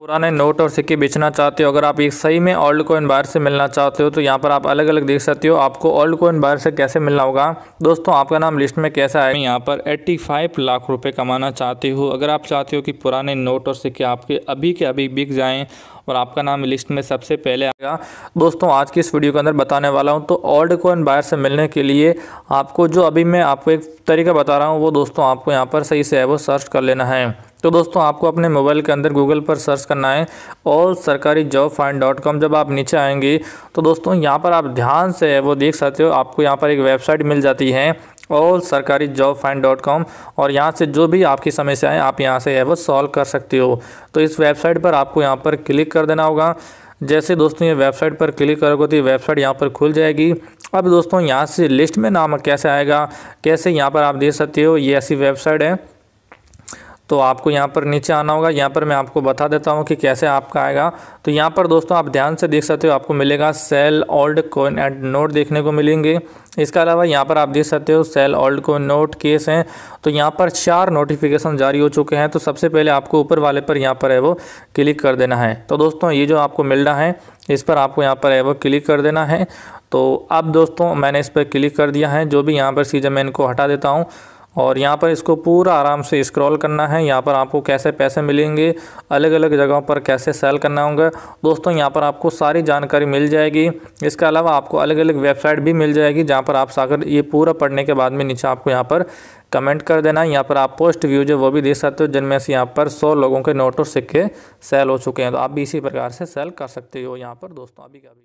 पुराने नोट और सिक्के बेचना चाहते हो अगर आप एक सही में ओल्ड कोइन बायर से मिलना चाहते हो तो यहाँ पर आप अलग अलग देख सकते हो आपको ओल्ड कोइन बायर से कैसे मिलना होगा दोस्तों आपका नाम लिस्ट में कैसा है यहाँ पर 85 लाख रुपए कमाना चाहते हो अगर आप चाहते हो कि पुराने नोट और सिक्के आपके अभी के अभी बिक जाएँ और आपका नाम लिस्ट में सबसे पहले आएगा दोस्तों आज की इस वीडियो के अंदर बताने वाला हूँ तो ओल्ड कोइन बायर से मिलने के लिए आपको जो अभी मैं आपको एक तरीका बता रहा हूँ वो दोस्तों आपको यहाँ पर सही से है वो सर्च कर लेना है तो दोस्तों आपको अपने मोबाइल के अंदर गूगल पर सर्च करना है और सरकारी जॉब फाइन डॉट कॉम जब आप नीचे आएंगे तो दोस्तों यहाँ पर आप ध्यान से वो देख सकते हो आपको यहाँ पर एक वेबसाइट मिल जाती है और सरकारी जॉब फाइन डॉट कॉम और यहाँ से जो भी आपकी समस्याएँ आप यहाँ से है वो सॉल्व कर सकते हो तो इस वेबसाइट पर आपको यहाँ पर क्लिक कर देना होगा जैसे दोस्तों ये वेबसाइट पर क्लिक करोगे तो ये वेबसाइट यहाँ पर खुल जाएगी अब दोस्तों यहाँ से लिस्ट में नाम कैसे आएगा कैसे यहाँ पर आप देख सकते हो ये ऐसी वेबसाइट है तो आपको यहाँ पर नीचे आना होगा यहाँ पर मैं आपको बता देता हूँ कि कैसे आपका आएगा तो यहाँ पर दोस्तों आप ध्यान से देख सकते हो आपको मिलेगा sell old coin and note देखने को मिलेंगे इसके अलावा यहाँ पर आप देख सकते हो सेल ओल्ड कोइन नोट केस हैं तो यहाँ पर चार नोटिफिकेशन जारी हो चुके हैं तो सबसे पहले आपको ऊपर वाले पर यहाँ पर है वो क्लिक कर देना है तो दोस्तों ये जो आपको मिल रहा है इस पर आपको यहाँ पर है वो क्लिक कर देना है तो अब दोस्तों मैंने इस पर क्लिक कर दिया है जो भी यहाँ पर सीजा मैं इनको हटा देता हूँ और यहाँ पर इसको पूरा आराम से स्क्रॉल करना है यहाँ पर आपको कैसे पैसे मिलेंगे अलग अलग जगहों पर कैसे सेल करना होगा दोस्तों यहाँ पर आपको सारी जानकारी मिल जाएगी इसके अलावा आपको अलग अलग वेबसाइट भी मिल जाएगी जहाँ पर आप सागर ये पूरा पढ़ने के बाद में नीचे आपको यहाँ पर कमेंट कर देना है यहाँ पर आप पोस्ट व्यूज वो भी देख सकते हो जिनमें से यहाँ पर सौ लोगों के नोट और सिक्के सेल हो चुके हैं तो आप भी इसी प्रकार से सेल कर सकते हो यहाँ पर दोस्तों अभी का